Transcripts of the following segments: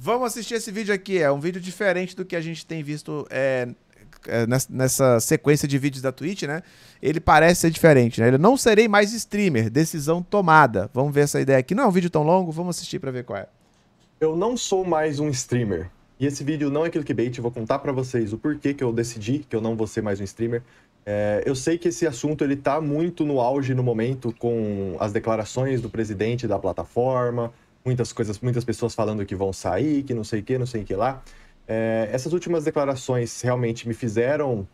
Vamos assistir esse vídeo aqui. É um vídeo diferente do que a gente tem visto é, é nessa sequência de vídeos da Twitch, né? Ele parece ser diferente, né? Ele não serei mais streamer, decisão tomada. Vamos ver essa ideia aqui. Não é um vídeo tão longo, vamos assistir para ver qual é. Eu não sou mais um streamer. E esse vídeo não é clickbait, eu vou contar para vocês o porquê que eu decidi que eu não vou ser mais um streamer. É, eu sei que esse assunto ele tá muito no auge no momento com as declarações do presidente da plataforma, muitas coisas, muitas pessoas falando que vão sair, que não sei o que, não sei o que lá. É, essas últimas declarações realmente me fizeram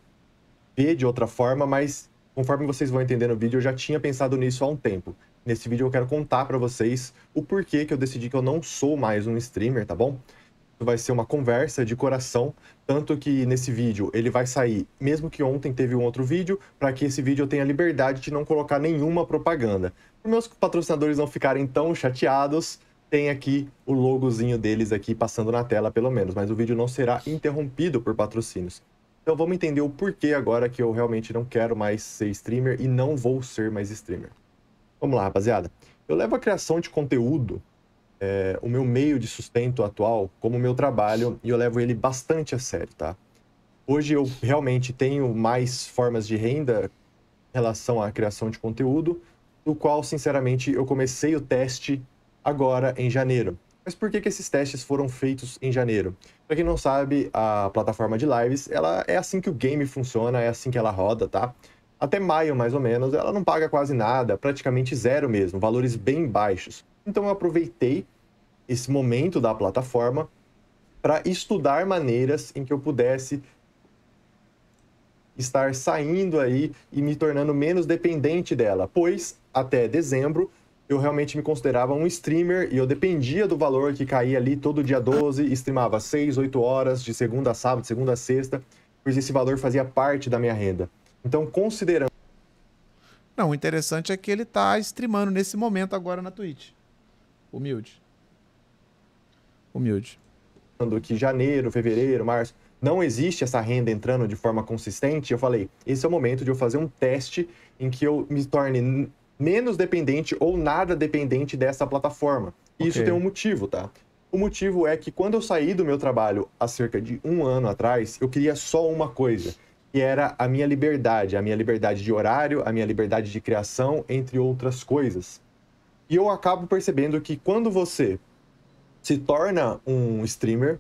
ver de outra forma, mas conforme vocês vão entender no vídeo, eu já tinha pensado nisso há um tempo. Nesse vídeo eu quero contar para vocês o porquê que eu decidi que eu não sou mais um streamer, tá bom? Vai ser uma conversa de coração, tanto que nesse vídeo ele vai sair, mesmo que ontem teve um outro vídeo, para que esse vídeo eu tenha liberdade de não colocar nenhuma propaganda. Para meus patrocinadores não ficarem tão chateados, tem aqui o logozinho deles aqui passando na tela, pelo menos, mas o vídeo não será interrompido por patrocínios. Então vamos entender o porquê agora que eu realmente não quero mais ser streamer e não vou ser mais streamer. Vamos lá, rapaziada. Eu levo a criação de conteúdo, é, o meu meio de sustento atual, como meu trabalho, e eu levo ele bastante a sério, tá? Hoje eu realmente tenho mais formas de renda em relação à criação de conteúdo, do qual, sinceramente, eu comecei o teste agora em janeiro. Mas por que, que esses testes foram feitos em janeiro? Para quem não sabe, a plataforma de lives, ela é assim que o game funciona, é assim que ela roda, tá? Até maio, mais ou menos, ela não paga quase nada, praticamente zero mesmo, valores bem baixos. Então eu aproveitei esse momento da plataforma para estudar maneiras em que eu pudesse estar saindo aí e me tornando menos dependente dela, pois até dezembro eu realmente me considerava um streamer e eu dependia do valor que caía ali todo dia 12, streamava 6, 8 horas, de segunda a sábado, de segunda a sexta, pois esse valor fazia parte da minha renda. Então, considerando. Não, o interessante é que ele está streamando nesse momento agora na Twitch. Humilde. Humilde. Que janeiro, fevereiro, março, não existe essa renda entrando de forma consistente, eu falei, esse é o momento de eu fazer um teste em que eu me torne menos dependente ou nada dependente dessa plataforma. E okay. isso tem um motivo, tá? O motivo é que quando eu saí do meu trabalho há cerca de um ano atrás, eu queria só uma coisa, que era a minha liberdade, a minha liberdade de horário, a minha liberdade de criação, entre outras coisas. E eu acabo percebendo que quando você se torna um streamer,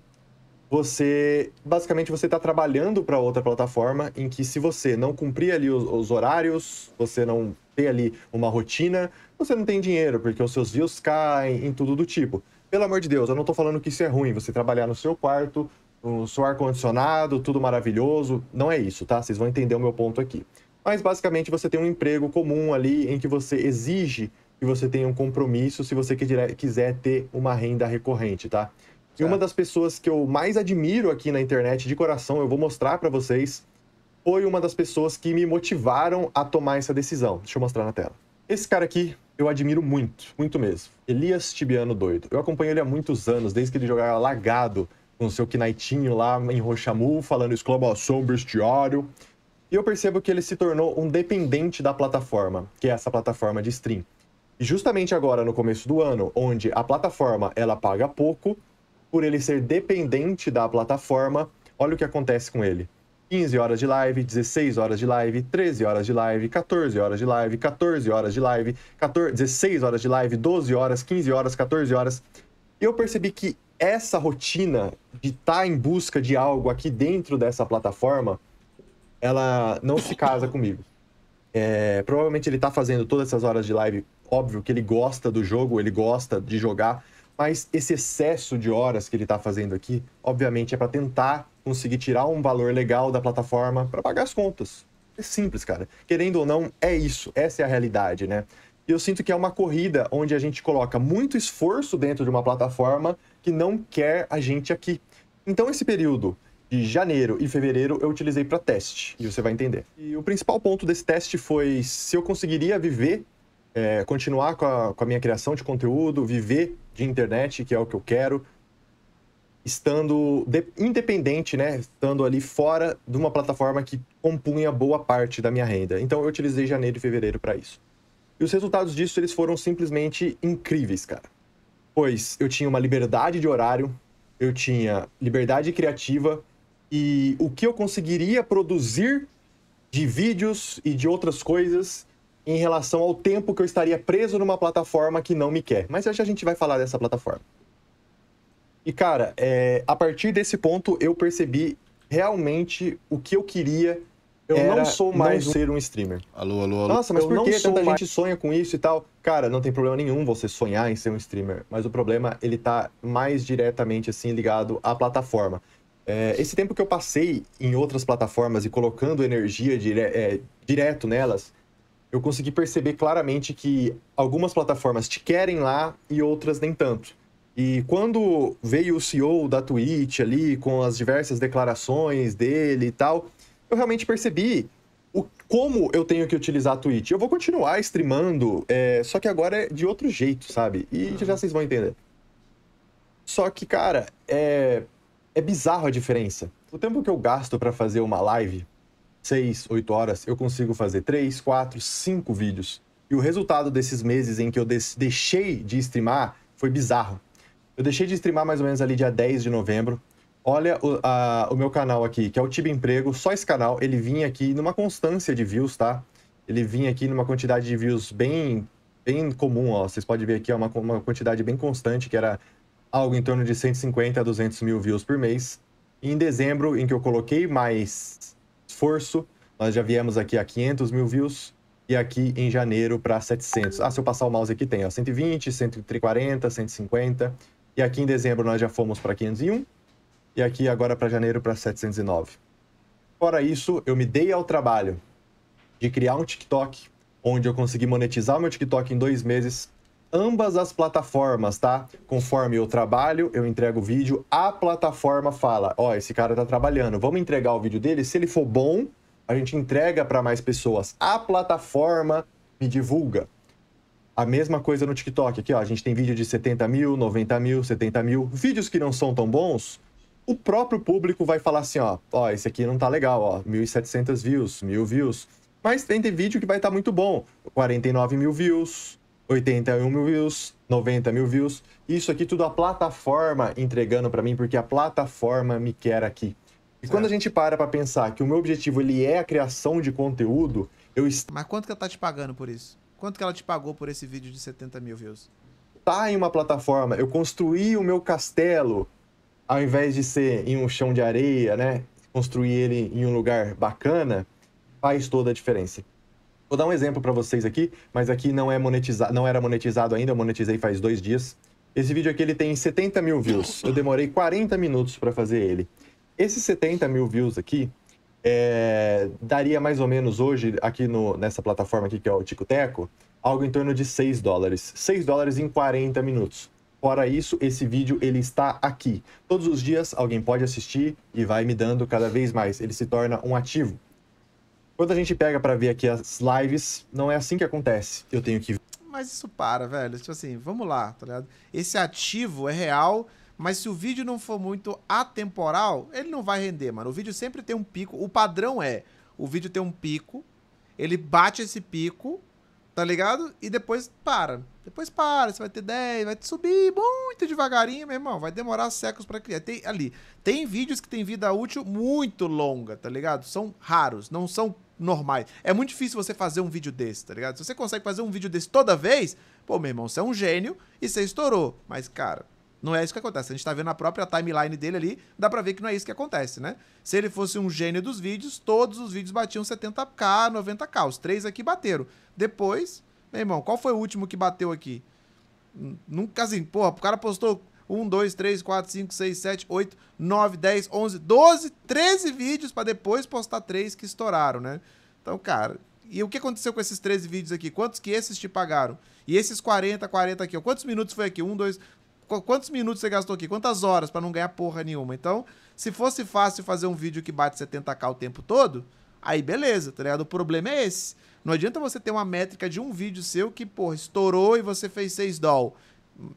você basicamente você está trabalhando para outra plataforma em que se você não cumprir ali os, os, horários, você não ter ali uma rotina, você não tem dinheiro porque os seus views caem em tudo do tipo. Pelo amor de Deus, eu não estou falando que isso é ruim, você trabalhar no seu quarto, no seu ar condicionado, tudo maravilhoso, não é isso, tá? Vocês vão entender o meu ponto aqui. Mas basicamente você tem um emprego comum ali em que você exige que você tenha um compromisso se você quiser ter uma renda recorrente, tá? E uma das pessoas que eu mais admiro aqui na internet, de coração, eu vou mostrar para vocês, foi uma das pessoas que me motivaram a tomar essa decisão. Deixa eu mostrar na tela. Esse cara aqui eu admiro muito, muito mesmo. Elias Tibiano Doido. Eu acompanho ele há muitos anos, desde que ele jogava lagado com seu Knightinho lá em Roxamu, falando exclamação bestiário. E eu percebo que ele se tornou um dependente da plataforma, que é essa plataforma de stream. E justamente agora, no começo do ano, onde a plataforma ela paga pouco, por ele ser dependente da plataforma, olha o que acontece com ele. 15 horas de live, 16 horas de live, 13 horas de live, 14 horas de live, 14 horas de live, 14, 16 horas de live, 12 horas, 15 horas, 14 horas. E eu percebi que essa rotina de estar tá em busca de algo aqui dentro dessa plataforma, ela não se casa comigo. É, provavelmente ele está fazendo todas essas horas de live, óbvio que ele gosta do jogo, ele gosta de jogar, mas esse excesso de horas que ele está fazendo aqui, obviamente, é para tentar conseguir tirar um valor legal da plataforma para pagar as contas. É simples, cara. Querendo ou não, é isso. Essa é a realidade, né? E eu sinto que é uma corrida onde a gente coloca muito esforço dentro de uma plataforma que não quer a gente aqui. Então, esse período de janeiro e fevereiro eu utilizei para teste, e você vai entender. E o principal ponto desse teste foi se eu conseguiria viver é, continuar com a, com a minha criação de conteúdo, viver de internet, que é o que eu quero, estando de, independente, né? Estando ali fora de uma plataforma que compunha boa parte da minha renda. Então eu utilizei janeiro e fevereiro para isso. E os resultados disso eles foram simplesmente incríveis, cara. Pois eu tinha uma liberdade de horário, eu tinha liberdade criativa e o que eu conseguiria produzir de vídeos e de outras coisas em relação ao tempo que eu estaria preso numa plataforma que não me quer. Mas hoje a gente vai falar dessa plataforma. E cara, é, a partir desse ponto eu percebi realmente o que eu queria. Eu era não sou mais não ser um streamer. Alô, alô, alô. Nossa, mas eu por que tanta mais... gente sonha com isso e tal? Cara, não tem problema nenhum você sonhar em ser um streamer, mas o problema ele tá mais diretamente assim ligado à plataforma. É, esse tempo que eu passei em outras plataformas e colocando energia dire... é, direto nelas, eu consegui perceber claramente que algumas plataformas te querem lá e outras nem tanto. E quando veio o CEO da Twitch ali, com as diversas declarações dele e tal, eu realmente percebi o, como eu tenho que utilizar a Twitch. Eu vou continuar streamando, é, só que agora é de outro jeito, sabe? E uhum. já vocês vão entender. Só que, cara, é, é bizarro a diferença. O tempo que eu gasto para fazer uma live 6, 8 horas, eu consigo fazer 3, 4, 5 vídeos. E o resultado desses meses em que eu deixei de streamar foi bizarro. Eu deixei de streamar mais ou menos ali dia 10 de novembro. Olha o, a, o meu canal aqui, que é o Tiba Emprego. Só esse canal, ele vinha aqui numa constância de views, tá? Ele vinha aqui numa quantidade de views bem, bem comum, ó. Vocês podem ver aqui, ó, uma, uma quantidade bem constante, que era algo em torno de 150 a 200 mil views por mês. E em dezembro, em que eu coloquei mais esforço. Nós já viemos aqui a 500 mil views e aqui em janeiro para 700. Ah, se eu passar o mouse aqui tem ó, 120, 140, 150. E aqui em dezembro nós já fomos para 501 e aqui agora para janeiro para 709. Fora isso, eu me dei ao trabalho de criar um TikTok onde eu consegui monetizar meu TikTok em dois meses ambas as plataformas, tá? Conforme eu trabalho, eu entrego o vídeo, a plataforma fala: ó, oh, esse cara tá trabalhando, vamos entregar o vídeo dele. Se ele for bom, a gente entrega para mais pessoas. A plataforma me divulga. A mesma coisa no TikTok. Aqui, ó, a gente tem vídeo de 70 mil, 90 mil, 70 mil. Vídeos que não são tão bons, o próprio público vai falar assim, ó, ó, esse aqui não tá legal, ó, 1.700 views, 1.000 views. Mas tem vídeo que vai estar tá muito bom, 49 mil views, 81 mil views, 90 mil views. Isso aqui tudo a plataforma entregando para mim, porque a plataforma me quer aqui. E certo. quando a gente para para pensar que o meu objetivo ele é a criação de conteúdo, eu... Mas quanto que ela tá te pagando por isso? Quanto que ela te pagou por esse vídeo de 70 mil views? Tá em uma plataforma, eu construí o meu castelo, ao invés de ser em um chão de areia, né? Construir ele em um lugar bacana, faz toda a diferença. Vou dar um exemplo para vocês aqui, mas aqui não é monetizado, não era monetizado ainda, eu monetizei faz dois dias. Esse vídeo aqui ele tem 70 mil views. Eu demorei 40 minutos para fazer ele. Esses 70 mil views aqui é, daria mais ou menos hoje aqui no, nessa plataforma aqui que é o Ticoteco, algo em torno de 6 dólares. 6 dólares em 40 minutos. Fora isso, esse vídeo ele está aqui. Todos os dias alguém pode assistir e vai me dando cada vez mais. Ele se torna um ativo. Quando a gente pega para ver aqui as lives, não é assim que acontece. Eu tenho que. Mas isso para, velho. Tipo assim, vamos lá, tá ligado? Esse ativo é real, mas se o vídeo não for muito atemporal, ele não vai render, mano. O vídeo sempre tem um pico. O padrão é: o vídeo tem um pico, ele bate esse pico, tá ligado? E depois para. Depois para, você vai ter 10, vai subir muito devagarinho, meu irmão. Vai demorar séculos para criar. Tem ali. Tem vídeos que tem vida útil muito longa, tá ligado? São raros, não são normais. É muito difícil você fazer um vídeo desse, tá ligado? Se você consegue fazer um vídeo desse toda vez, pô, meu irmão, você é um gênio e você estourou. Mas, cara, não é isso que acontece. A gente tá vendo a própria timeline dele ali, dá pra ver que não é isso que acontece, né? Se ele fosse um gênio dos vídeos, todos os vídeos batiam 70k, 90k. Os três aqui bateram. Depois, meu irmão, qual foi o último que bateu aqui? Nunca assim, porra, o cara postou 1, 2, 3, 4, 5, 6, 7, 8, 9, 10, 11, 12, 13 vídeos para depois postar três que estouraram, né? Então, cara, e o que aconteceu com esses 13 vídeos aqui? Quantos que esses te pagaram? E esses 40, 40 aqui, ó, quantos minutos foi aqui? 1, 2, quantos minutos você gastou aqui? Quantas horas para não ganhar porra nenhuma? Então, se fosse fácil fazer um vídeo que bate 70k o tempo todo, aí beleza, tá ligado? O problema é esse. Não adianta você ter uma métrica de um vídeo seu que, porra, estourou e você fez 6 doll.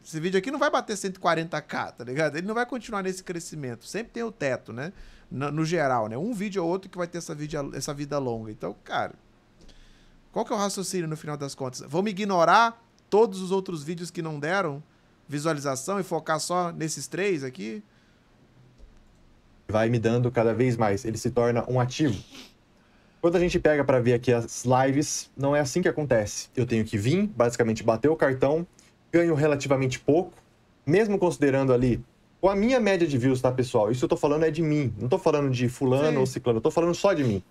Esse vídeo aqui não vai bater 140k, tá ligado? Ele não vai continuar nesse crescimento. Sempre tem o teto, né? No, no geral, né? Um vídeo ou outro que vai ter essa, vídeo, essa vida longa. Então, cara, qual que é o raciocínio no final das contas? Vamos ignorar todos os outros vídeos que não deram visualização e focar só nesses três aqui? Vai me dando cada vez mais. Ele se torna um ativo. Quando a gente pega para ver aqui as lives, não é assim que acontece. Eu tenho que vir, basicamente bater o cartão, ganho relativamente pouco, mesmo considerando ali com a minha média de views, tá, pessoal? Isso eu tô falando é de mim, não tô falando de fulano Sim. ou ciclano, eu tô falando só de mim.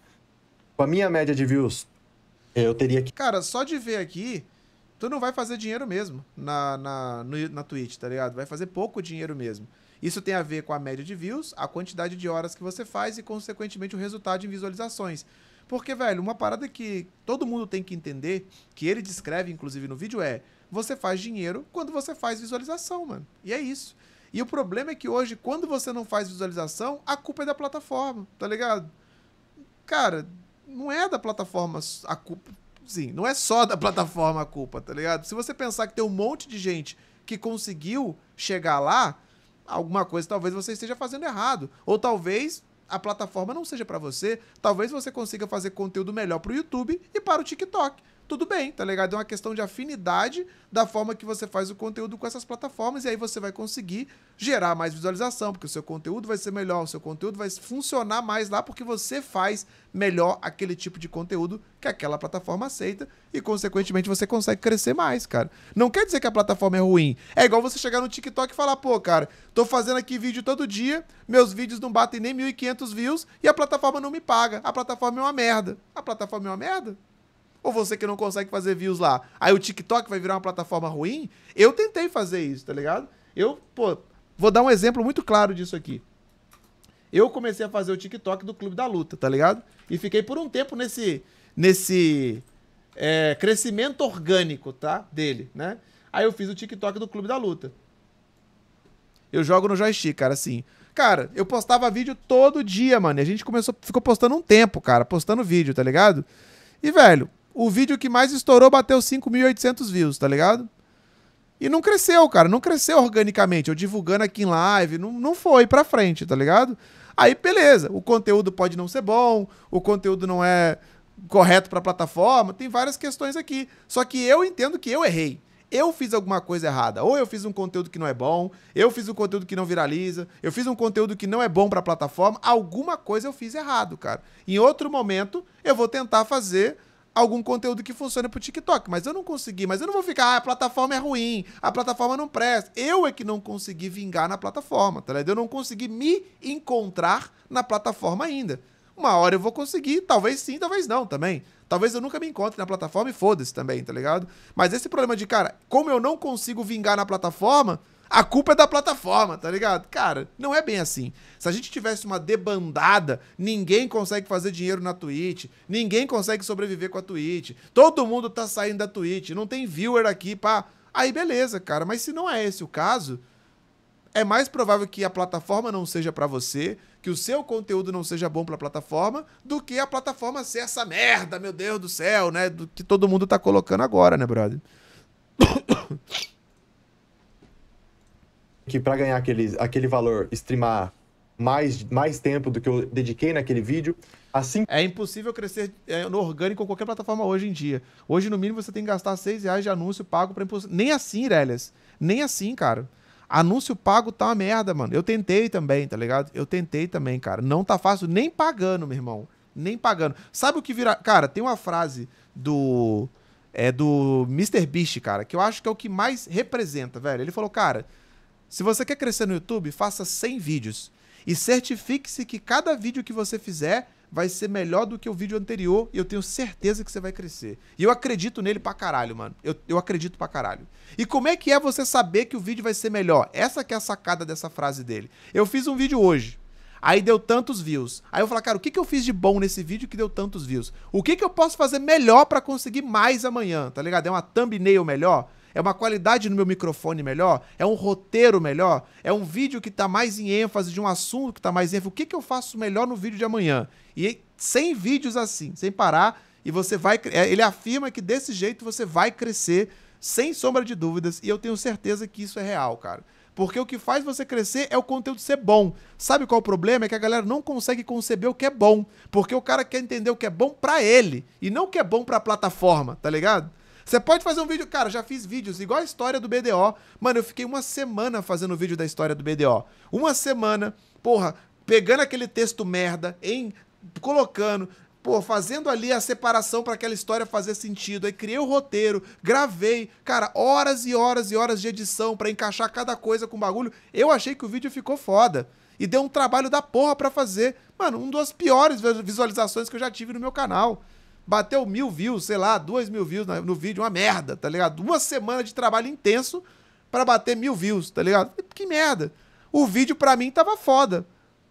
Com a minha média de views, eu teria que... Cara, só de ver aqui, tu não vai fazer dinheiro mesmo na, na, no, na Twitch, tá ligado? Vai fazer pouco dinheiro mesmo. Isso tem a ver com a média de views, a quantidade de horas que você faz e, consequentemente, o resultado em visualizações. Porque, velho, uma parada que todo mundo tem que entender, que ele descreve, inclusive, no vídeo, é você faz dinheiro quando você faz visualização, mano. E é isso. E o problema é que hoje, quando você não faz visualização, a culpa é da plataforma, tá ligado? Cara, não é da plataforma a culpa. Sim, não é só da plataforma a culpa, tá ligado? Se você pensar que tem um monte de gente que conseguiu chegar lá, alguma coisa talvez você esteja fazendo errado. Ou talvez a plataforma não seja para você. Talvez você consiga fazer conteúdo melhor para o YouTube e para o TikTok tudo bem, tá ligado? É uma questão de afinidade da forma que você faz o conteúdo com essas plataformas e aí você vai conseguir gerar mais visualização, porque o seu conteúdo vai ser melhor, o seu conteúdo vai funcionar mais lá porque você faz melhor aquele tipo de conteúdo que aquela plataforma aceita e consequentemente você consegue crescer mais, cara. Não quer dizer que a plataforma é ruim. É igual você chegar no TikTok e falar, pô, cara, tô fazendo aqui vídeo todo dia, meus vídeos não batem nem 1500 views e a plataforma não me paga. A plataforma é uma merda. A plataforma é uma merda? Ou você que não consegue fazer views lá. Aí o TikTok vai virar uma plataforma ruim? Eu tentei fazer isso, tá ligado? Eu, pô, vou dar um exemplo muito claro disso aqui. Eu comecei a fazer o TikTok do Clube da Luta, tá ligado? E fiquei por um tempo nesse nesse é, crescimento orgânico, tá? Dele, né? Aí eu fiz o TikTok do Clube da Luta. Eu jogo no joystick, cara, assim. Cara, eu postava vídeo todo dia, mano. E a gente começou, ficou postando um tempo, cara, postando vídeo, tá ligado? E, velho, o vídeo que mais estourou bateu 5.800 views, tá ligado? E não cresceu, cara. Não cresceu organicamente. Eu divulgando aqui em live, não, não foi pra frente, tá ligado? Aí, beleza. O conteúdo pode não ser bom, o conteúdo não é correto pra plataforma, tem várias questões aqui. Só que eu entendo que eu errei. Eu fiz alguma coisa errada. Ou eu fiz um conteúdo que não é bom, eu fiz um conteúdo que não viraliza, eu fiz um conteúdo que não é bom pra plataforma. Alguma coisa eu fiz errado, cara. Em outro momento, eu vou tentar fazer algum conteúdo que funcione pro TikTok, mas eu não consegui, mas eu não vou ficar, ah, a plataforma é ruim, a plataforma não presta. Eu é que não consegui vingar na plataforma, tá ligado? Eu não consegui me encontrar na plataforma ainda. Uma hora eu vou conseguir, talvez sim, talvez não também. Talvez eu nunca me encontre na plataforma e foda-se também, tá ligado? Mas esse problema de, cara, como eu não consigo vingar na plataforma, a culpa é da plataforma, tá ligado? Cara, não é bem assim. Se a gente tivesse uma debandada, ninguém consegue fazer dinheiro na Twitch, ninguém consegue sobreviver com a Twitch, todo mundo tá saindo da Twitch, não tem viewer aqui pá. Aí beleza, cara, mas se não é esse o caso, é mais provável que a plataforma não seja para você, que o seu conteúdo não seja bom para a plataforma, do que a plataforma ser essa merda, meu Deus do céu, né? Do que todo mundo tá colocando agora, né, brother? que para ganhar aquele, aquele valor, streamar mais, mais tempo do que eu dediquei naquele vídeo. Assim. É impossível crescer é, no orgânico com qualquer plataforma hoje em dia. Hoje, no mínimo, você tem que gastar 6 reais de anúncio pago para impulsionar. Nem assim, Irelias. Nem assim, cara. Anúncio pago tá uma merda, mano. Eu tentei também, tá ligado? Eu tentei também, cara. Não tá fácil nem pagando, meu irmão. Nem pagando. Sabe o que vira. Cara, tem uma frase do. É do Mr. Beast, cara, que eu acho que é o que mais representa, velho. Ele falou, cara, se você quer crescer no YouTube, faça 100 vídeos e certifique-se que cada vídeo que você fizer vai ser melhor do que o vídeo anterior e eu tenho certeza que você vai crescer. E eu acredito nele pra caralho, mano. Eu, eu acredito pra caralho. E como é que é você saber que o vídeo vai ser melhor? Essa que é a sacada dessa frase dele. Eu fiz um vídeo hoje. Aí deu tantos views. Aí eu falo, cara, o que, que eu fiz de bom nesse vídeo que deu tantos views? O que, que eu posso fazer melhor para conseguir mais amanhã, tá ligado? É uma thumbnail melhor? É uma qualidade no meu microfone melhor? É um roteiro melhor? É um vídeo que está mais em ênfase, de um assunto que está mais em ênfase? O que, que eu faço melhor no vídeo de amanhã? E 100 vídeos assim, sem parar, e você vai. É, ele afirma que desse jeito você vai crescer, sem sombra de dúvidas, e eu tenho certeza que isso é real, cara. Porque o que faz você crescer é o conteúdo ser bom. Sabe qual o problema? É que a galera não consegue conceber o que é bom. Porque o cara quer entender o que é bom para ele e não o que é bom para a plataforma, tá ligado? Você pode fazer um vídeo. Cara, já fiz vídeos igual a história do BDO. Mano, eu fiquei uma semana fazendo vídeo da história do BDO. Uma semana, porra, pegando aquele texto merda, em colocando, pô, fazendo ali a separação para aquela história fazer sentido. Aí criei o roteiro, gravei, cara, horas e horas e horas de edição para encaixar cada coisa com o bagulho. Eu achei que o vídeo ficou foda. E deu um trabalho da porra para fazer. Mano, um das piores visualizações que eu já tive no meu canal bateu mil views, sei lá, dois mil views no vídeo, uma merda, tá ligado? Uma semana de trabalho intenso para bater mil views, tá ligado? Que merda. O vídeo para mim tava foda.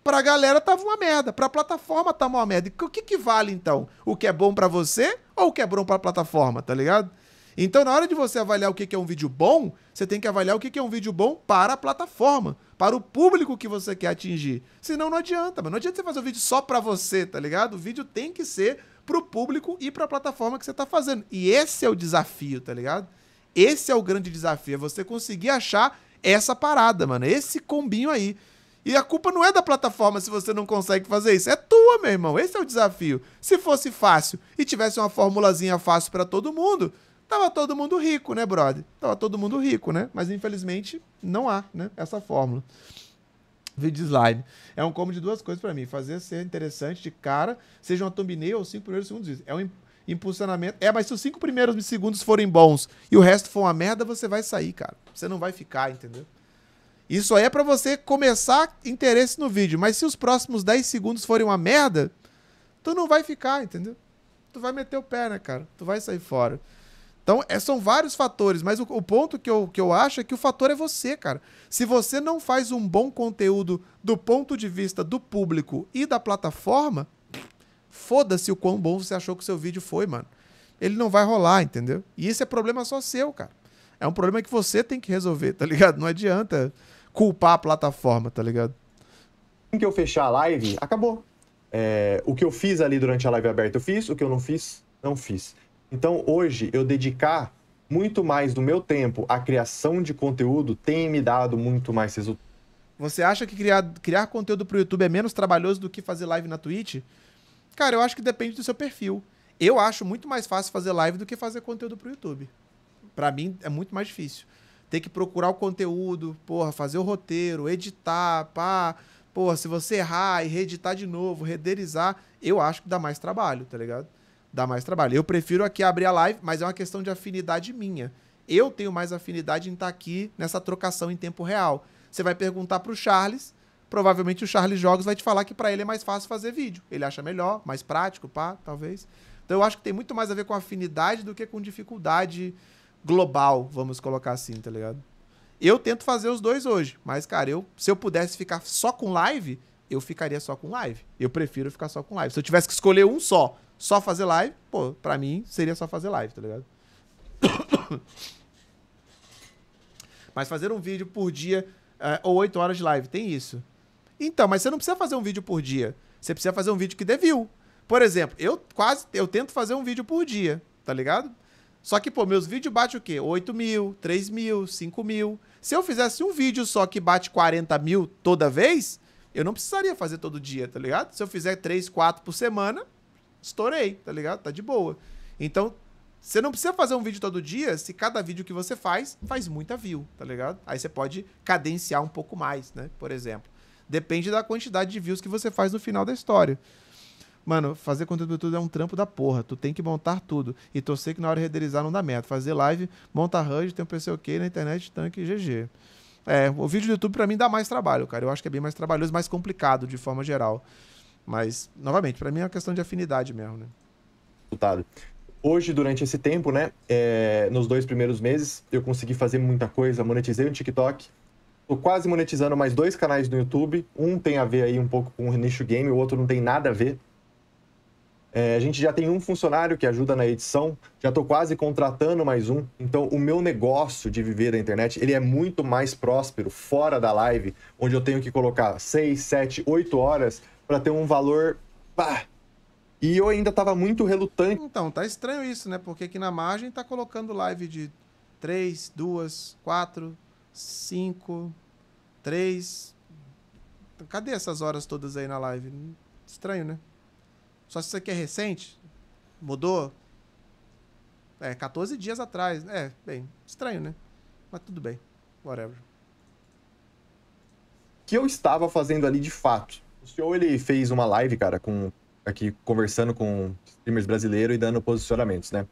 Pra galera tava uma merda, pra plataforma tava tá uma merda. O que que vale então? O que é bom para você ou o que é bom pra plataforma, tá ligado? Então, na hora de você avaliar o que é um vídeo bom, você tem que avaliar o que é um vídeo bom para a plataforma, para o público que você quer atingir. Senão não adianta, mano. não adianta você fazer um vídeo só para você, tá ligado? O vídeo tem que ser pro público e pra plataforma que você tá fazendo. E esse é o desafio, tá ligado? Esse é o grande desafio, é você conseguir achar essa parada, mano, esse combinho aí. E a culpa não é da plataforma se você não consegue fazer isso. É tua, meu irmão. Esse é o desafio. Se fosse fácil e tivesse uma formulazinha fácil para todo mundo, tava todo mundo rico, né, brother? Tava todo mundo rico, né? Mas infelizmente não há, né, essa fórmula. Vídeo slime. É um combo de duas coisas para mim. Fazer ser interessante de cara, seja uma thumbnail ou cinco primeiros segundos. É um impulsionamento. É, mas se os cinco primeiros segundos forem bons e o resto for uma merda, você vai sair, cara. Você não vai ficar, entendeu? Isso aí é para você começar interesse no vídeo. Mas se os próximos 10 segundos forem uma merda, tu não vai ficar, entendeu? Tu vai meter o pé, né, cara? Tu vai sair fora. Então, é, são vários fatores, mas o, o, ponto que eu, que eu acho é que o fator é você, cara. Se você não faz um bom conteúdo do ponto de vista do público e da plataforma, foda-se o quão bom você achou que o seu vídeo foi, mano. Ele não vai rolar, entendeu? E esse é problema só seu, cara. É um problema que você tem que resolver, tá ligado? Não adianta culpar a plataforma, tá ligado? Em que eu fechar a live, acabou. É, o que eu fiz ali durante a live aberta, eu fiz. O que eu não fiz, não fiz. Então, hoje, eu dedicar muito mais do meu tempo à criação de conteúdo tem me dado muito mais resultado. Você acha que criar, criar conteúdo para o YouTube é menos trabalhoso do que fazer live na Twitch? Cara, eu acho que depende do seu perfil. Eu acho muito mais fácil fazer live do que fazer conteúdo para o YouTube. Para mim, é muito mais difícil. Ter que procurar o conteúdo, porra, fazer o roteiro, editar, pá. Porra, se você errar e reeditar de novo, renderizar, eu acho que dá mais trabalho, tá ligado? dá mais trabalho. Eu prefiro aqui abrir a live, mas é uma questão de afinidade minha. Eu tenho mais afinidade em estar tá aqui nessa trocação em tempo real. Você vai perguntar para o Charles, provavelmente o Charles Jogos vai te falar que para ele é mais fácil fazer vídeo. Ele acha melhor, mais prático, pá, talvez. Então eu acho que tem muito mais a ver com afinidade do que com dificuldade global, vamos colocar assim, tá ligado? Eu tento fazer os dois hoje, mas cara, eu se eu pudesse ficar só com live, eu ficaria só com live. Eu prefiro ficar só com live. Se eu tivesse que escolher um só, só fazer live, pô, pra mim seria só fazer live, tá ligado? Mas fazer um vídeo por dia é, ou 8 horas de live, tem isso. Então, mas você não precisa fazer um vídeo por dia. Você precisa fazer um vídeo que dê view. Por exemplo, eu quase eu tento fazer um vídeo por dia, tá ligado? Só que, pô, meus vídeos batem o quê? 8 mil, 3 mil, 5 mil. Se eu fizesse um vídeo só que bate 40 mil toda vez, eu não precisaria fazer todo dia, tá ligado? Se eu fizer 3, 4 por semana, estourei, tá ligado? Tá de boa. Então, você não precisa fazer um vídeo todo dia se cada vídeo que você faz, faz muita view, tá ligado? Aí você pode cadenciar um pouco mais, né? Por exemplo. Depende da quantidade de views que você faz no final da história. Mano, fazer conteúdo para tudo é um trampo da porra. Tu tem que montar tudo. E torcer que na hora de renderizar não dá merda. Fazer live, monta HUD, tem um PC ok na internet, tanque GG. É, o vídeo do YouTube para mim dá mais trabalho, cara. Eu acho que é bem mais trabalhoso, mais complicado de forma geral. Mas, novamente, para mim é uma questão de afinidade mesmo, né? Resultado. Hoje, durante esse tempo, né, é, nos dois primeiros meses, eu consegui fazer muita coisa, monetizei o TikTok, Tô quase monetizando mais dois canais no YouTube. Um tem a ver aí um pouco com o nicho game, o outro não tem nada a ver. É, a gente já tem um funcionário que ajuda na edição, já tô quase contratando mais um. Então, o meu negócio de viver da internet, ele é muito mais próspero fora da live, onde eu tenho que colocar seis sete oito horas para ter um valor. Pá. E eu ainda tava muito relutante. Então, tá estranho isso, né? Porque aqui na margem tá colocando live de 3, 2, 4, 5, 3. Cadê essas horas todas aí na live? Estranho, né? Só se isso aqui é recente, mudou. É, 14 dias atrás. É, bem, estranho, né? Mas tudo bem. Whatever. O que eu estava fazendo ali de fato? O senhor ele fez uma live, cara, com aqui conversando com streamers brasileiros e dando posicionamentos, né?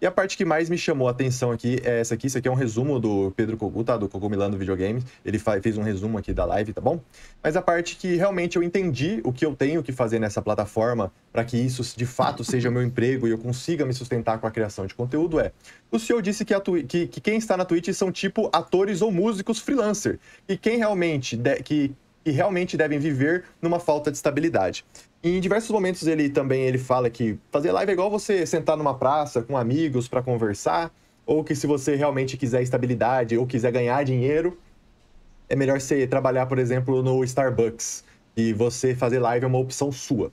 E a parte que mais me chamou a atenção aqui é essa aqui. Isso aqui é um resumo do Pedro Cogu, tá? Do Cogu Milano Videogames. Ele fez um resumo aqui da live, tá bom? Mas a parte que realmente eu entendi o que eu tenho que fazer nessa plataforma para que isso de fato seja o meu emprego e eu consiga me sustentar com a criação de conteúdo é: o senhor disse que, que, que, quem está na Twitch são tipo atores ou músicos freelancer. E quem realmente de, que que realmente devem viver numa falta de estabilidade. E em diversos momentos ele também ele fala que fazer live é igual você sentar numa praça com amigos para conversar, ou que se você realmente quiser estabilidade ou quiser ganhar dinheiro, é melhor você trabalhar, por exemplo, no Starbucks e você fazer live é uma opção sua.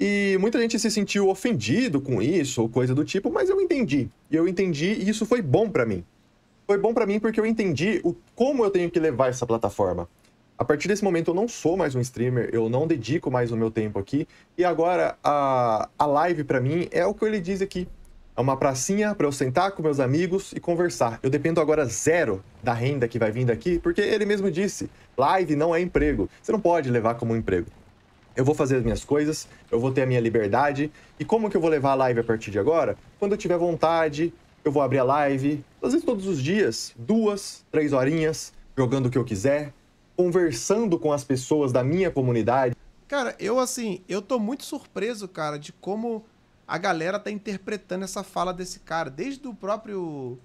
E muita gente se sentiu ofendido com isso ou coisa do tipo, mas eu entendi. E eu entendi e isso foi bom para mim. Foi bom para mim porque eu entendi o, como eu tenho que levar essa plataforma. A partir desse momento eu não sou mais um streamer, eu não dedico mais o meu tempo aqui. E agora a, a live para mim é o que ele diz aqui. É uma pracinha para eu sentar com meus amigos e conversar. Eu dependo agora zero da renda que vai vindo aqui, porque ele mesmo disse: live não é emprego. Você não pode levar como um emprego. Eu vou fazer as minhas coisas, eu vou ter a minha liberdade. E como que eu vou levar a live a partir de agora? Quando eu tiver vontade, eu vou abrir a live, às vezes todos os dias, duas, três horinhas, jogando o que eu quiser, conversando com as pessoas da minha comunidade. Cara, eu assim, eu tô muito surpreso, cara, de como a galera tá interpretando essa fala desse cara, desde o próprio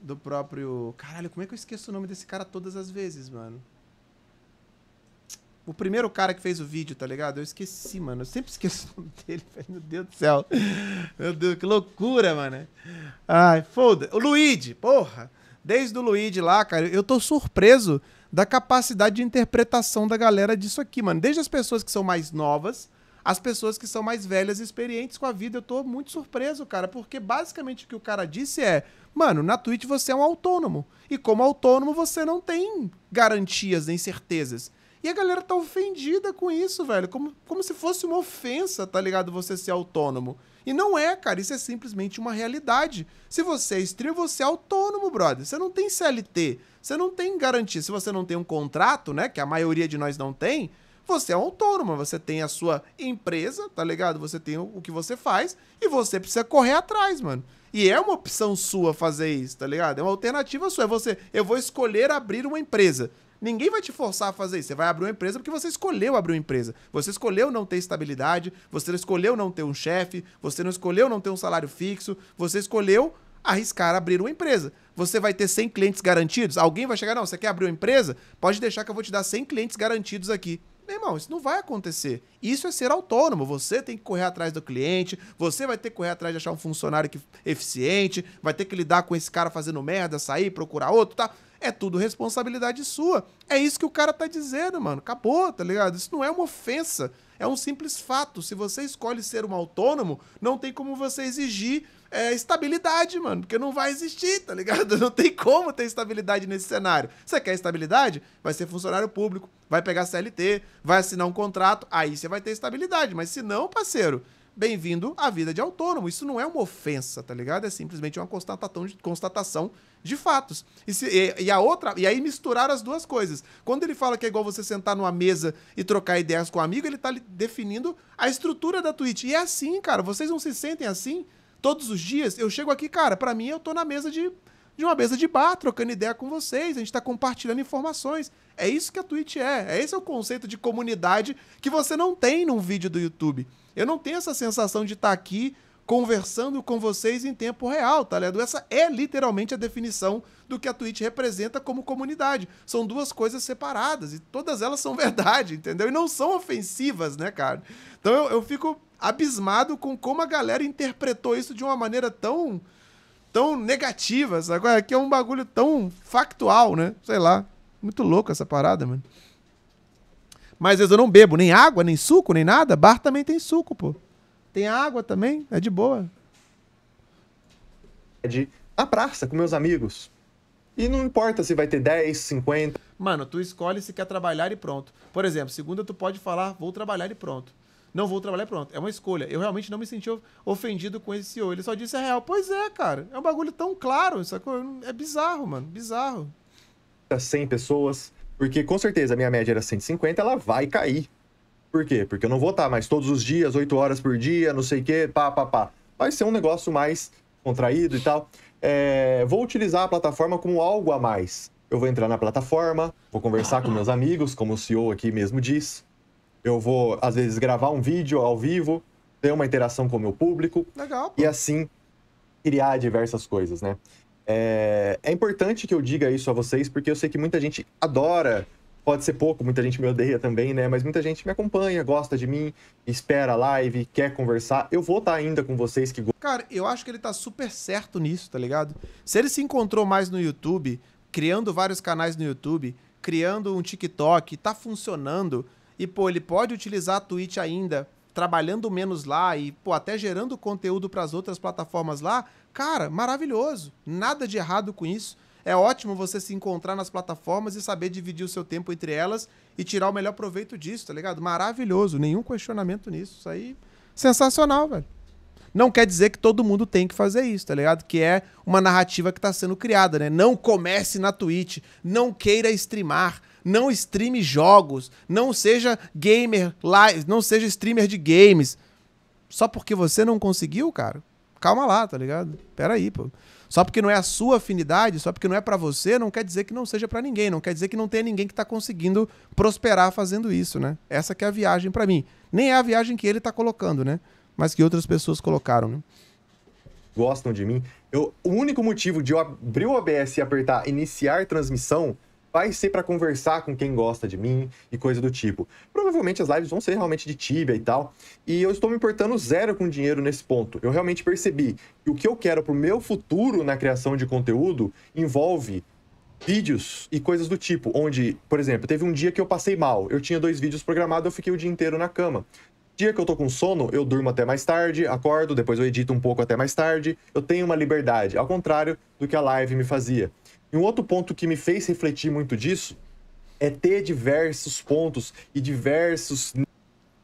do próprio, caralho, como é que eu esqueço o nome desse cara todas as vezes, mano? O primeiro cara que fez o vídeo, tá ligado? Eu esqueci, mano. Eu sempre esqueço o nome dele. Meu Deus do céu. Meu Deus, que loucura, mano. Ai, foda. O Luigi, porra. Desde o Luigi lá, cara, eu tô surpreso da capacidade de interpretação da galera disso aqui, mano. Desde as pessoas que são mais novas, as pessoas que são mais velhas e experientes com a vida. Eu tô muito surpreso, cara, porque basicamente o que o cara disse é: mano, na Twitch você é um autônomo. E como autônomo, você não tem garantias nem certezas. E a galera tá ofendida com isso, velho. Como, como se fosse uma ofensa, tá ligado? Você ser autônomo. E não é, cara, isso é simplesmente uma realidade. Se você é streamer, você é autônomo, brother. Você não tem CLT, você não tem garantia. Se você não tem um contrato, né, que a maioria de nós não tem, você é um autônomo, você tem a sua empresa, tá ligado? Você tem o que você faz e você precisa correr atrás, mano. E é uma opção sua fazer isso, tá ligado? É uma alternativa sua. É você, eu vou escolher abrir uma empresa. Ninguém vai te forçar a fazer isso. Você vai abrir uma empresa porque você escolheu abrir uma empresa. Você escolheu não ter estabilidade, você escolheu não ter um chefe, você não escolheu não ter um salário fixo, você escolheu arriscar abrir uma empresa. Você vai ter 100 clientes garantidos? Alguém vai chegar, não, você quer abrir uma empresa? Pode deixar que eu vou te dar 100 clientes garantidos aqui. Meu irmão, isso não vai acontecer. Isso é ser autônomo. Você tem que correr atrás do cliente, você vai ter que correr atrás de achar um funcionário que, eficiente, vai ter que lidar com esse cara fazendo merda, sair, procurar outro, tá? é tudo responsabilidade sua. É isso que o cara tá dizendo, mano. Acabou, tá ligado? Isso não é uma ofensa. É um simples fato. Se você escolhe ser um autônomo, não tem como você exigir é, estabilidade, mano. Porque não vai existir, tá ligado? Não tem como ter estabilidade nesse cenário. Você quer estabilidade? Vai ser funcionário público, vai pegar CLT, vai assinar um contrato, aí você vai ter estabilidade. Mas se não, parceiro, bem-vindo à vida de autônomo. Isso não é uma ofensa, tá ligado? É simplesmente uma constatação de, constatação de fatos. E, se, e, e, a outra, e aí misturar as duas coisas. Quando ele fala que é igual você sentar numa mesa e trocar ideias com um amigo, ele tá definindo a estrutura da Twitch. E é assim, cara. Vocês não se sentem assim? Todos os dias eu chego aqui, cara, para mim eu tô na mesa de de uma mesa de bar, trocando ideia com vocês, a gente está compartilhando informações. É isso que a Twitch é. é. Esse é o conceito de comunidade que você não tem num vídeo do YouTube. Eu não tenho essa sensação de estar tá aqui conversando com vocês em tempo real, tá ligado? Essa é literalmente a definição do que a Twitch representa como comunidade. São duas coisas separadas e todas elas são verdade, entendeu? E não são ofensivas, né, cara? Então eu, eu fico abismado com como a galera interpretou isso de uma maneira tão tão negativas, agora aqui é um bagulho tão factual, né? Sei lá. Muito louco essa parada, mano. Mas às vezes eu não bebo nem água, nem suco, nem nada. Bar também tem suco, pô. Tem água também, é de boa. É de a praça com meus amigos. E não importa se vai ter 10, 50. Mano, tu escolhe se quer trabalhar e pronto. Por exemplo, segunda tu pode falar, vou trabalhar e pronto não vou trabalhar pronto. É uma escolha. Eu realmente não me senti ofendido com esse CEO. Ele só disse a real. Pois é, cara. É um bagulho tão claro. Sacou? É bizarro, mano. Bizarro. 100 pessoas. Porque com certeza a minha média era 150, ela vai cair. Por quê? Porque eu não vou estar mais todos os dias, 8 horas por dia, não sei o quê, pá, pá, pá. Vai ser um negócio mais contraído e tal. É, vou utilizar a plataforma como algo a mais. Eu vou entrar na plataforma, vou conversar com meus amigos, como o CEO aqui mesmo diz. Eu vou, às vezes, gravar um vídeo ao vivo, ter uma interação com o meu público. Legal. Pô. E assim, criar diversas coisas, né? É... é importante que eu diga isso a vocês, porque eu sei que muita gente adora pode ser pouco, muita gente me odeia também, né? Mas muita gente me acompanha, gosta de mim, espera a live, quer conversar. Eu vou estar ainda com vocês que Cara, eu acho que ele tá super certo nisso, tá ligado? Se ele se encontrou mais no YouTube, criando vários canais no YouTube, criando um TikTok, tá funcionando, e, pô, ele pode utilizar a Twitch ainda, trabalhando menos lá e, pô, até gerando conteúdo para as outras plataformas lá. Cara, maravilhoso. Nada de errado com isso. É ótimo você se encontrar nas plataformas e saber dividir o seu tempo entre elas e tirar o melhor proveito disso, tá ligado? Maravilhoso, nenhum questionamento nisso. Isso aí, sensacional, velho. Não quer dizer que todo mundo tem que fazer isso, tá ligado? Que é uma narrativa que está sendo criada, né? Não comece na Twitch, não queira streamar, não streame jogos, não seja gamer live, não seja streamer de games. Só porque você não conseguiu, cara? Calma lá, tá ligado? Pera aí, pô. Só porque não é a sua afinidade, só porque não é para você, não quer dizer que não seja para ninguém, não quer dizer que não tenha ninguém que tá conseguindo prosperar fazendo isso, né? Essa que é a viagem para mim. Nem é a viagem que ele tá colocando, né? mas que outras pessoas colocaram, né? Gostam de mim. Eu, o único motivo de eu abrir o OBS e apertar iniciar transmissão vai ser para conversar com quem gosta de mim e coisa do tipo. Provavelmente as lives vão ser realmente de tibia e tal, e eu estou me importando zero com dinheiro nesse ponto. Eu realmente percebi que o que eu quero pro meu futuro na criação de conteúdo envolve vídeos e coisas do tipo, onde, por exemplo, teve um dia que eu passei mal, eu tinha dois vídeos programados, eu fiquei o dia inteiro na cama. Dia que eu tô com sono, eu durmo até mais tarde, acordo, depois eu edito um pouco até mais tarde. Eu tenho uma liberdade, ao contrário do que a live me fazia. E um outro ponto que me fez refletir muito disso é ter diversos pontos e diversos.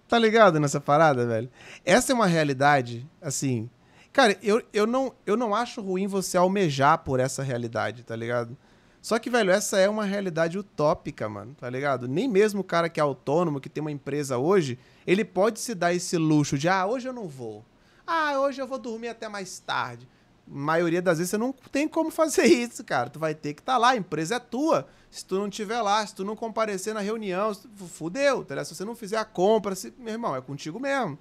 Tá ligado nessa parada, velho? Essa é uma realidade, assim. Cara, eu, eu, não, eu não acho ruim você almejar por essa realidade, tá ligado? Só que, velho, essa é uma realidade utópica, mano, tá ligado? Nem mesmo o cara que é autônomo, que tem uma empresa hoje, ele pode se dar esse luxo de, ah, hoje eu não vou. Ah, hoje eu vou dormir até mais tarde. A maioria das vezes você não tem como fazer isso, cara. Tu vai ter que estar tá lá, a empresa é tua. Se tu não tiver lá, se tu não comparecer na reunião, fudeu, tá ligado? Se você não fizer a compra, se... meu irmão, é contigo mesmo.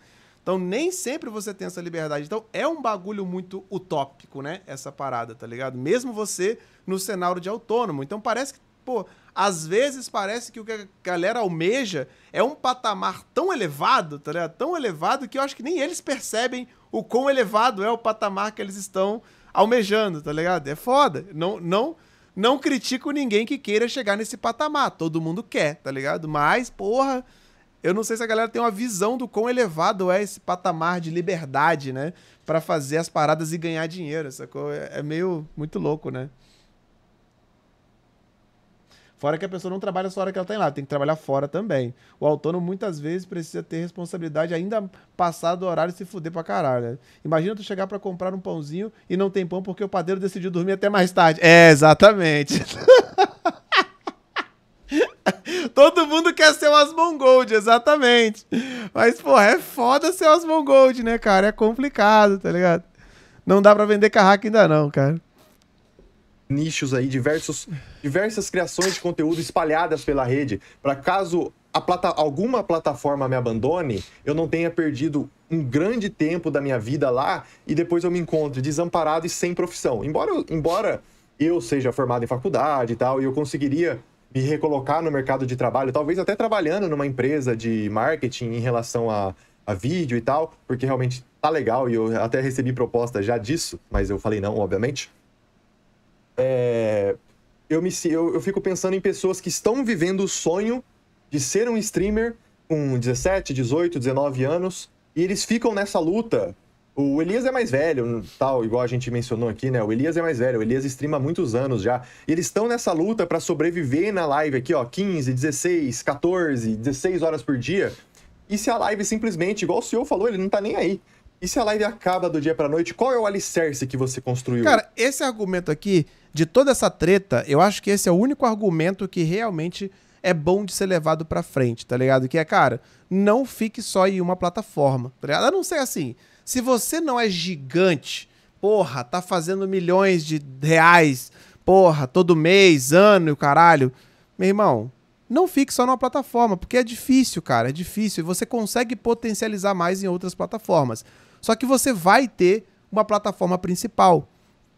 Então nem sempre você tem essa liberdade. Então é um bagulho muito utópico, né? Essa parada, tá ligado? Mesmo você no cenário de autônomo. Então parece que, pô, às vezes parece que o que a galera almeja é um patamar tão elevado, tá ligado? Tão elevado que eu acho que nem eles percebem o quão elevado é o patamar que eles estão almejando, tá ligado? É foda. Não, não, não critico ninguém que queira chegar nesse patamar. Todo mundo quer, tá ligado? Mas, porra, eu não sei se a galera tem uma visão do quão elevado é esse patamar de liberdade, né? Pra fazer as paradas e ganhar dinheiro, sacou? É, é meio muito louco, né? Fora que a pessoa não trabalha só a hora que ela tem tá lá, tem que trabalhar fora também. O autônomo muitas vezes precisa ter responsabilidade ainda passado do horário e se fuder pra caralho. Né? Imagina tu chegar para comprar um pãozinho e não tem pão porque o padeiro decidiu dormir até mais tarde. É, exatamente. Todo mundo quer ser o Asmongold, exatamente. Mas, porra, é foda ser o Asmongold, né, cara? É complicado, tá ligado? Não dá para vender carraca ainda não, cara. Nichos aí, diversos, diversas criações de conteúdo espalhadas pela rede, para caso Plata... alguma plataforma me abandone, eu não tenha perdido um grande tempo da minha vida lá e depois eu me encontre desamparado e sem profissão. Embora embora eu seja formado em faculdade e tal, e eu conseguiria me recolocar no mercado de trabalho, talvez até trabalhando numa empresa de marketing em relação a, a vídeo e tal, porque realmente tá legal e eu até recebi proposta já disso, mas eu falei não, obviamente. É, eu, me, eu, eu fico pensando em pessoas que estão vivendo o sonho de ser um streamer com 17, 18, 19 anos e eles ficam nessa luta o Elias é mais velho, tal, igual a gente mencionou aqui, né? O Elias é mais velho, o Elias streama há muitos anos já. E eles estão nessa luta para sobreviver na live aqui, ó, 15, 16, 14, 16 horas por dia. E se a live simplesmente, igual o senhor falou, ele não tá nem aí. E se a live acaba do dia pra noite, qual é o alicerce que você construiu? Cara, esse argumento aqui, de toda essa treta, eu acho que esse é o único argumento que realmente é bom de ser levado pra frente, tá ligado? Que é, cara, não fique só em uma plataforma, tá ligado? A não ser assim se você não é gigante, porra, tá fazendo milhões de reais, porra, todo mês, ano e o caralho, meu irmão, não fique só numa plataforma, porque é difícil, cara, é difícil. E você consegue potencializar mais em outras plataformas. Só que você vai ter uma plataforma principal,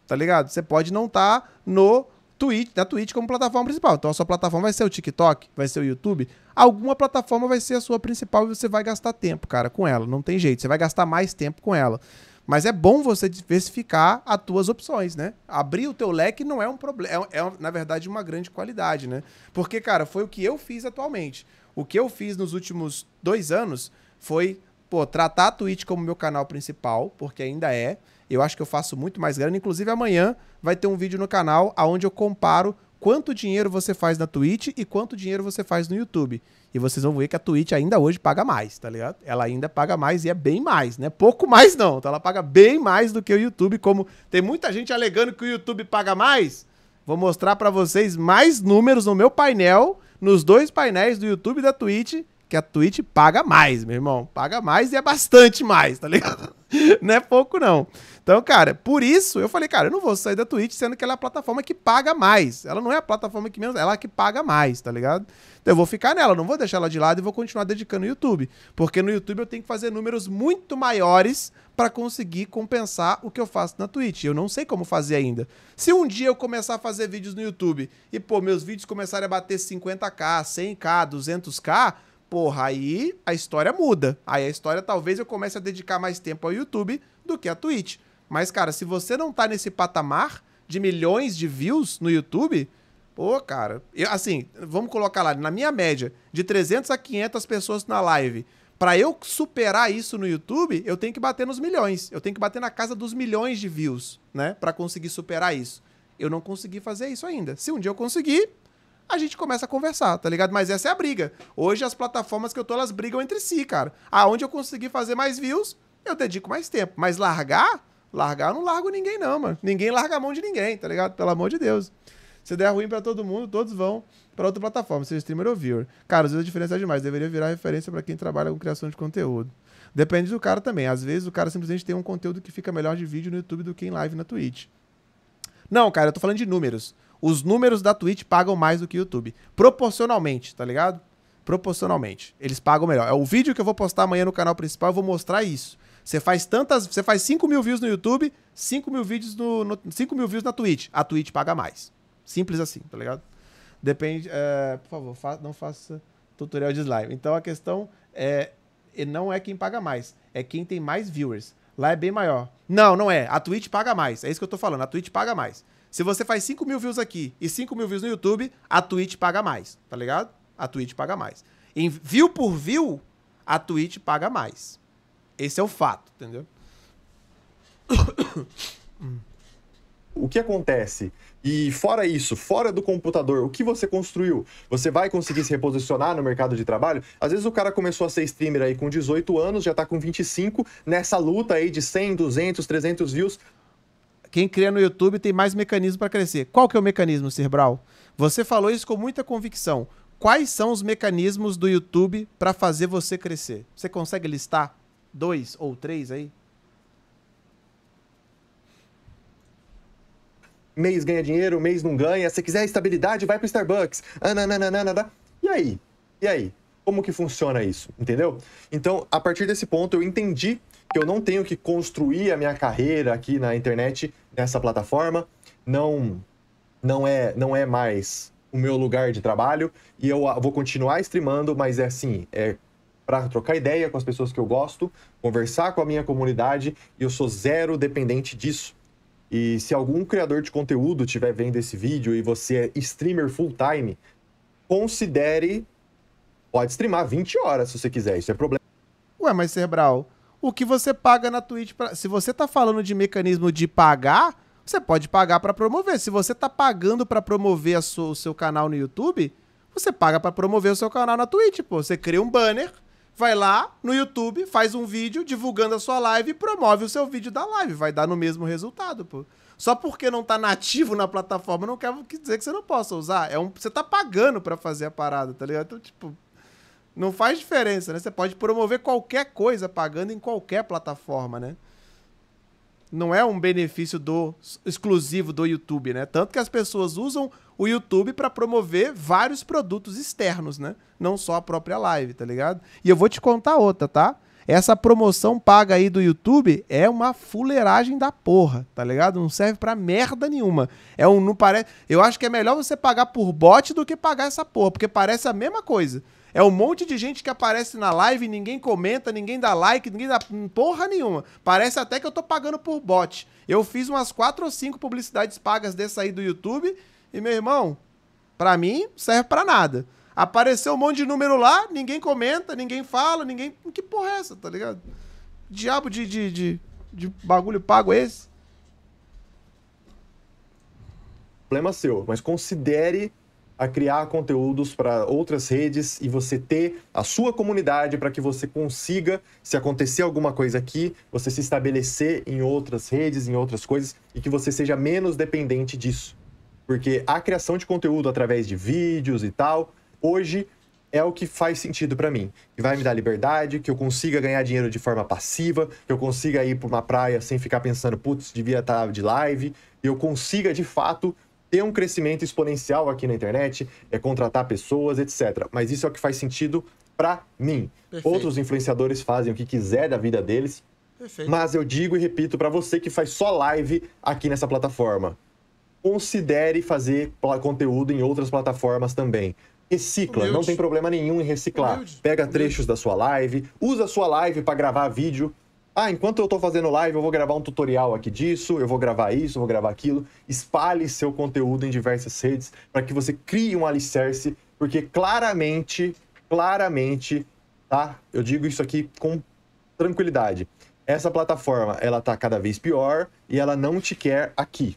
tá ligado? Você pode não estar tá no Twitch, da Twitch como plataforma principal. Então a sua plataforma vai ser o TikTok, vai ser o YouTube. Alguma plataforma vai ser a sua principal e você vai gastar tempo, cara, com ela. Não tem jeito, você vai gastar mais tempo com ela. Mas é bom você diversificar as tuas opções, né? Abrir o teu leque não é um problema, é, é, na verdade uma grande qualidade, né? Porque, cara, foi o que eu fiz atualmente. O que eu fiz nos últimos dois anos foi, pô, tratar a Twitch como meu canal principal, porque ainda é eu acho que eu faço muito mais grana. Inclusive, amanhã vai ter um vídeo no canal onde eu comparo quanto dinheiro você faz na Twitch e quanto dinheiro você faz no YouTube. E vocês vão ver que a Twitch ainda hoje paga mais, tá ligado? Ela ainda paga mais e é bem mais, né? Pouco mais não, então ela paga bem mais do que o YouTube, como tem muita gente alegando que o YouTube paga mais. Vou mostrar para vocês mais números no meu painel, nos dois painéis do YouTube e da Twitch, que a Twitch paga mais, meu irmão. Paga mais e é bastante mais, tá ligado? não é pouco, não. Então, cara, por isso eu falei, cara, eu não vou sair da Twitch, sendo que ela é a plataforma que paga mais. Ela não é a plataforma que menos, ela é a que paga mais, tá ligado? Então eu vou ficar nela, não vou deixar ela de lado e vou continuar dedicando o YouTube. Porque no YouTube eu tenho que fazer números muito maiores para conseguir compensar o que eu faço na Twitch. Eu não sei como fazer ainda. Se um dia eu começar a fazer vídeos no YouTube e, pô, meus vídeos começarem a bater 50k, 100k, 200k, porra, aí a história muda. Aí a história talvez eu comece a dedicar mais tempo ao YouTube do que ao Twitch. Mas, cara, se você não tá nesse patamar de milhões de views no YouTube, pô, cara, eu, assim, vamos colocar lá, na minha média, de 300 a 500 pessoas na live. Para eu superar isso no YouTube, eu tenho que bater nos milhões. Eu tenho que bater na casa dos milhões de views, né? Para conseguir superar isso. Eu não consegui fazer isso ainda. Se um dia eu conseguir, a gente começa a conversar, tá ligado? Mas essa é a briga. Hoje as plataformas que eu tô, elas brigam entre si, cara. Aonde eu conseguir fazer mais views, eu dedico mais tempo. Mas largar, largar eu não largo ninguém, não, mano. Ninguém larga a mão de ninguém, tá ligado? Pelo amor de Deus. Se der ruim para todo mundo, todos vão para outra plataforma, seja streamer ou viewer. Cara, às vezes a diferença é demais. Deveria virar referência para quem trabalha com criação de conteúdo. Depende do cara também. Às vezes o cara simplesmente tem um conteúdo que fica melhor de vídeo no YouTube do que em live na Twitch. Não, cara, eu tô falando de números os números da Twitch pagam mais do que o YouTube. Proporcionalmente, tá ligado? Proporcionalmente. Eles pagam melhor. É o vídeo que eu vou postar amanhã no canal principal, eu vou mostrar isso. Você faz tantas. Você faz 5 mil views no YouTube, 5 mil vídeos no, no, 5 mil views na Twitch. A Twitch paga mais. Simples assim, tá ligado? Depende. É, por favor, fa não faça tutorial de slime. Então a questão é. Não é quem paga mais, é quem tem mais viewers. Lá é bem maior. Não, não é. A Twitch paga mais. É isso que eu tô falando. A Twitch paga mais. Se você faz 5 mil views aqui e 5 mil views no YouTube, a Twitch paga mais, tá ligado? A Twitch paga mais. Em view por view, a Twitch paga mais. Esse é o fato, entendeu? O que acontece? E fora isso, fora do computador, o que você construiu? Você vai conseguir se reposicionar no mercado de trabalho? Às vezes o cara começou a ser streamer aí com 18 anos, já tá com 25, nessa luta aí de 100, 200, 300 views, quem cria no YouTube tem mais mecanismo para crescer. Qual que é o mecanismo, cerebral? Você falou isso com muita convicção. Quais são os mecanismos do YouTube para fazer você crescer? Você consegue listar dois ou três aí? Mês ganha dinheiro, mês não ganha. Se quiser estabilidade, vai para Starbucks. Anananana. Ah, e aí? E aí? Como que funciona isso? Entendeu? Então, a partir desse ponto, eu entendi que eu não tenho que construir a minha carreira aqui na internet, nessa plataforma. Não não é não é mais o meu lugar de trabalho e eu vou continuar streamando, mas é assim, é para trocar ideia com as pessoas que eu gosto, conversar com a minha comunidade e eu sou zero dependente disso. E se algum criador de conteúdo estiver vendo esse vídeo e você é streamer full time, considere pode streamar 20 horas se você quiser, isso é problema. Ué, mas Cerebral, o que você paga na Twitch. Pra... Se você tá falando de mecanismo de pagar, você pode pagar para promover. Se você tá pagando para promover sua, o seu canal no YouTube, você paga para promover o seu canal na Twitch, pô. Você cria um banner, vai lá no YouTube, faz um vídeo divulgando a sua live e promove o seu vídeo da live. Vai dar no mesmo resultado, pô. Só porque não tá nativo na plataforma não quer dizer que você não possa usar. É um, você tá pagando para fazer a parada, tá ligado? Então, tipo, não faz diferença, né? Você pode promover qualquer coisa pagando em qualquer plataforma, né? Não é um benefício do exclusivo do YouTube, né? Tanto que as pessoas usam o YouTube para promover vários produtos externos, né? Não só a própria live, tá ligado? E eu vou te contar outra, tá? Essa promoção paga aí do YouTube é uma fuleiragem da porra, tá ligado? Não serve pra merda nenhuma. É um não parece, eu acho que é melhor você pagar por bot do que pagar essa porra, porque parece a mesma coisa. É um monte de gente que aparece na live, ninguém comenta, ninguém dá like, ninguém dá porra nenhuma. Parece até que eu tô pagando por bot. Eu fiz umas quatro ou cinco publicidades pagas dessa aí do YouTube e, meu irmão, pra mim, serve pra nada. Apareceu um monte de número lá, ninguém comenta, ninguém fala, ninguém. Que porra é essa, tá ligado? Diabo de, de, de, de bagulho pago é esse? Problema seu, mas considere a criar conteúdos para outras redes e você ter a sua comunidade para que você consiga, se acontecer alguma coisa aqui, você se estabelecer em outras redes, em outras coisas e que você seja menos dependente disso. Porque a criação de conteúdo através de vídeos e tal, hoje é o que faz sentido para mim, que vai me dar liberdade, que eu consiga ganhar dinheiro de forma passiva, que eu consiga ir para uma praia sem ficar pensando, putz, devia estar tá de live, e eu consiga de fato ter um crescimento exponencial aqui na internet, é contratar pessoas, etc. Mas isso é o que faz sentido para mim. Perfeito. Outros influenciadores fazem o que quiser da vida deles. Perfeito. Mas eu digo e repito para você que faz só live aqui nessa plataforma. Considere fazer conteúdo em outras plataformas também. Recicla, Humilde. não tem problema nenhum em reciclar. Humilde. Pega Humilde. trechos da sua live, usa a sua live para gravar vídeo, ah, enquanto eu tô fazendo live, eu vou gravar um tutorial aqui disso, eu vou gravar isso, eu vou gravar aquilo. Espalhe seu conteúdo em diversas redes para que você crie um alicerce, porque claramente, claramente, tá? Eu digo isso aqui com tranquilidade. Essa plataforma, ela tá cada vez pior e ela não te quer aqui.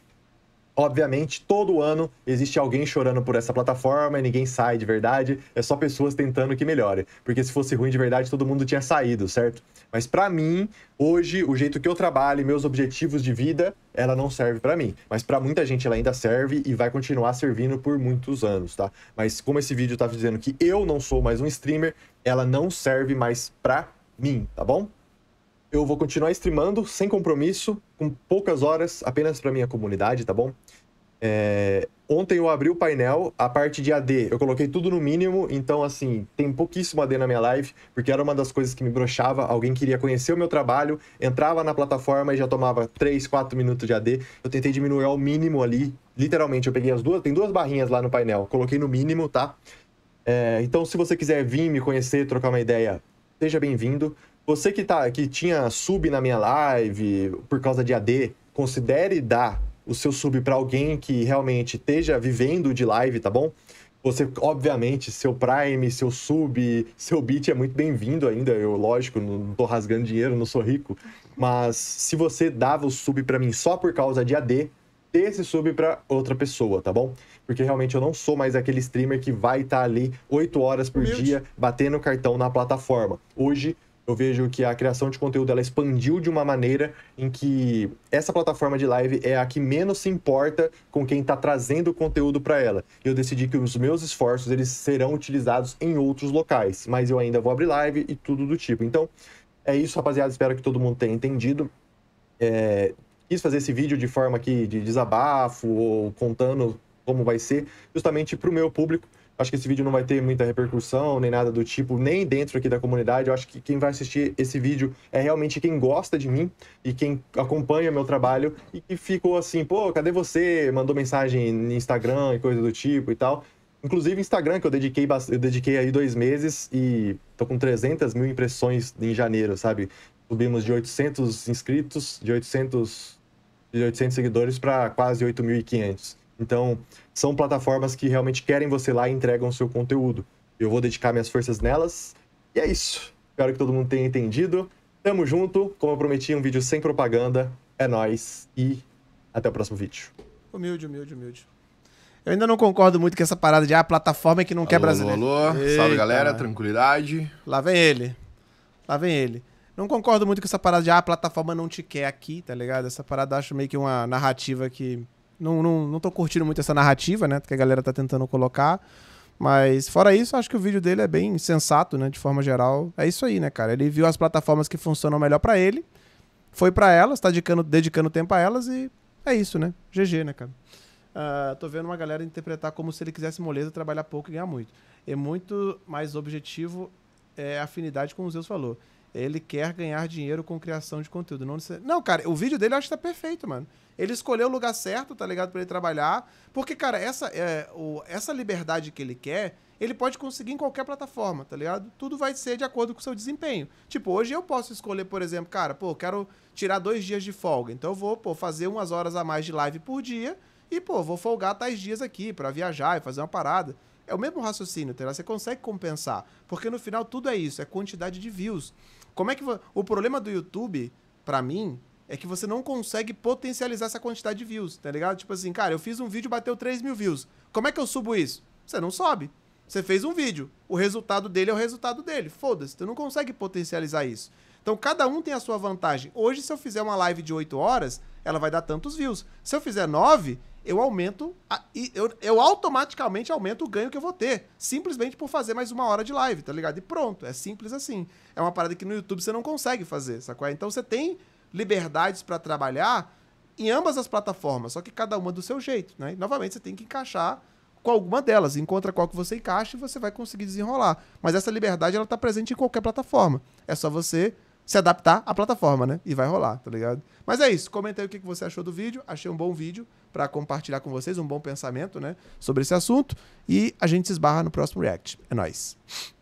Obviamente, todo ano existe alguém chorando por essa plataforma e ninguém sai de verdade, é só pessoas tentando que melhore. Porque se fosse ruim de verdade, todo mundo tinha saído, certo? Mas para mim, hoje, o jeito que eu trabalho, meus objetivos de vida, ela não serve para mim. Mas para muita gente ela ainda serve e vai continuar servindo por muitos anos, tá? Mas como esse vídeo tá dizendo que eu não sou mais um streamer, ela não serve mais pra mim, tá bom? eu vou continuar streamando sem compromisso, com poucas horas, apenas para minha comunidade, tá bom? É... Ontem eu abri o painel, a parte de AD eu coloquei tudo no mínimo, então assim, tem pouquíssimo AD na minha live, porque era uma das coisas que me brochava, alguém queria conhecer o meu trabalho, entrava na plataforma e já tomava 3, 4 minutos de AD. Eu tentei diminuir ao mínimo ali, literalmente, eu peguei as duas, tem duas barrinhas lá no painel, coloquei no mínimo, tá? É... Então se você quiser vir me conhecer, trocar uma ideia, seja bem-vindo. Você que, tá, que tinha sub na minha live por causa de AD, considere dar o seu sub para alguém que realmente esteja vivendo de live, tá bom? Você, obviamente, seu Prime, seu sub, seu bit é muito bem-vindo ainda. Eu, lógico, não tô rasgando dinheiro, não sou rico. Mas se você dava o sub para mim só por causa de AD, dê esse sub para outra pessoa, tá bom? Porque realmente eu não sou mais aquele streamer que vai estar tá ali 8 horas por Humilde. dia batendo cartão na plataforma. Hoje eu vejo que a criação de conteúdo ela expandiu de uma maneira em que essa plataforma de live é a que menos se importa com quem está trazendo o conteúdo para ela. Eu decidi que os meus esforços eles serão utilizados em outros locais, mas eu ainda vou abrir live e tudo do tipo. Então é isso, rapaziada. Espero que todo mundo tenha entendido. É... Quis fazer esse vídeo de forma aqui de desabafo ou contando como vai ser, justamente para o meu público Acho que esse vídeo não vai ter muita repercussão, nem nada do tipo, nem dentro aqui da comunidade. Eu acho que quem vai assistir esse vídeo é realmente quem gosta de mim e quem acompanha meu trabalho e que ficou assim, pô, cadê você? Mandou mensagem no Instagram e coisa do tipo e tal. Inclusive Instagram, que eu dediquei, eu dediquei aí dois meses e tô com 300 mil impressões em janeiro, sabe? Subimos de 800 inscritos, de 800, de 800 seguidores para quase 8.500. Então, são plataformas que realmente querem você lá e entregam o seu conteúdo. Eu vou dedicar minhas forças nelas. E é isso. Espero que todo mundo tenha entendido. Tamo junto. Como eu prometi, um vídeo sem propaganda. É nós e até o próximo vídeo. Humilde, humilde, humilde. Eu ainda não concordo muito com essa parada de ah, a plataforma é que não alô, quer brasileiro. Alô, alô. Eita, salve galera, mano. tranquilidade. Lá vem ele. Lá vem ele. Não concordo muito com essa parada de ah, a plataforma não te quer aqui, tá ligado? Essa parada acho meio que uma narrativa que não, não, não tô curtindo muito essa narrativa, né? Que a galera tá tentando colocar. Mas fora isso, acho que o vídeo dele é bem sensato, né? De forma geral. É isso aí, né, cara? Ele viu as plataformas que funcionam melhor para ele, foi para elas, tá dedicando, dedicando tempo a elas e é isso, né? GG, né, cara? Uh, tô vendo uma galera interpretar como se ele quisesse moleza, trabalhar pouco e ganhar muito. É muito mais objetivo é, afinidade, com o Zeus falou ele quer ganhar dinheiro com criação de conteúdo. Não, não cara, o vídeo dele eu acho que tá perfeito, mano. Ele escolheu o lugar certo, tá ligado? para ele trabalhar. Porque, cara, essa, é, o, essa liberdade que ele quer, ele pode conseguir em qualquer plataforma, tá ligado? Tudo vai ser de acordo com o seu desempenho. Tipo, hoje eu posso escolher, por exemplo, cara, pô, quero tirar dois dias de folga. Então eu vou, pô, fazer umas horas a mais de live por dia. E, pô, vou folgar tais dias aqui para viajar e fazer uma parada. É o mesmo raciocínio, tá ligado? Você consegue compensar. Porque no final tudo é isso, é quantidade de views. Como é que o problema do YouTube, para mim, é que você não consegue potencializar essa quantidade de views, tá ligado? Tipo assim, cara, eu fiz um vídeo e bateu 3 mil views. Como é que eu subo isso? Você não sobe. Você fez um vídeo, o resultado dele é o resultado dele. Foda-se, tu não consegue potencializar isso. Então cada um tem a sua vantagem. Hoje, se eu fizer uma live de 8 horas, ela vai dar tantos views. Se eu fizer 9, eu aumento, a, eu, eu automaticamente aumento o ganho que eu vou ter, simplesmente por fazer mais uma hora de live, tá ligado? E pronto, é simples assim. É uma parada que no YouTube você não consegue fazer, sacou? Então você tem liberdades para trabalhar em ambas as plataformas, só que cada uma do seu jeito, né? E, novamente, você tem que encaixar com alguma delas. Encontra qual que você encaixa e você vai conseguir desenrolar. Mas essa liberdade, ela tá presente em qualquer plataforma. É só você se adaptar à plataforma, né? E vai rolar, tá ligado? Mas é isso. Comenta aí o que você achou do vídeo. Achei um bom vídeo para compartilhar com vocês, um bom pensamento, né? Sobre esse assunto. E a gente se esbarra no próximo React. É nóis.